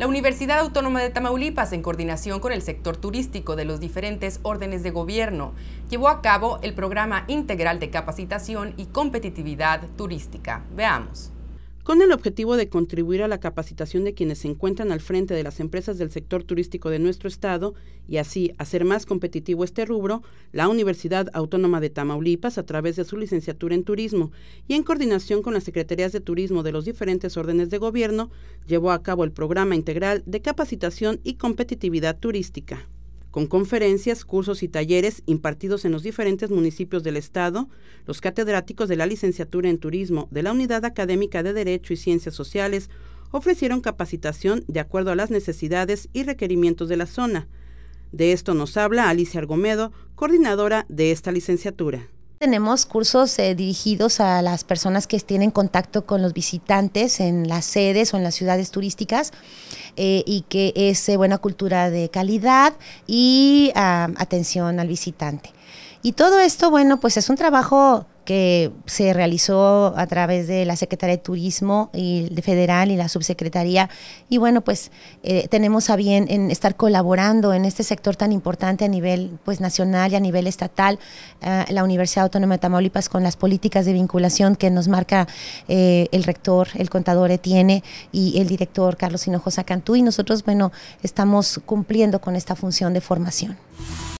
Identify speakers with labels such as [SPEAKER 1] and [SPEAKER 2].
[SPEAKER 1] La Universidad Autónoma de Tamaulipas, en coordinación con el sector turístico de los diferentes órdenes de gobierno, llevó a cabo el programa integral de capacitación y competitividad turística. Veamos
[SPEAKER 2] con el objetivo de contribuir a la capacitación de quienes se encuentran al frente de las empresas del sector turístico de nuestro estado y así hacer más competitivo este rubro, la Universidad Autónoma de Tamaulipas, a través de su licenciatura en turismo y en coordinación con las secretarías de turismo de los diferentes órdenes de gobierno, llevó a cabo el programa integral de capacitación y competitividad turística con conferencias, cursos y talleres impartidos en los diferentes municipios del Estado, los catedráticos de la licenciatura en Turismo de la Unidad Académica de Derecho y Ciencias Sociales ofrecieron capacitación de acuerdo a las necesidades y requerimientos de la zona. De esto nos habla Alicia Argomedo, coordinadora de esta licenciatura.
[SPEAKER 3] Tenemos cursos eh, dirigidos a las personas que tienen contacto con los visitantes en las sedes o en las ciudades turísticas eh, y que es eh, buena cultura de calidad y ah, atención al visitante. Y todo esto, bueno, pues es un trabajo que se realizó a través de la Secretaría de Turismo y de Federal y la Subsecretaría. Y bueno, pues eh, tenemos a bien en estar colaborando en este sector tan importante a nivel pues nacional y a nivel estatal, eh, la Universidad Autónoma de Tamaulipas con las políticas de vinculación que nos marca eh, el rector, el contador Etienne y el director Carlos Hinojosa Cantú. Y nosotros, bueno, estamos cumpliendo con esta función de formación.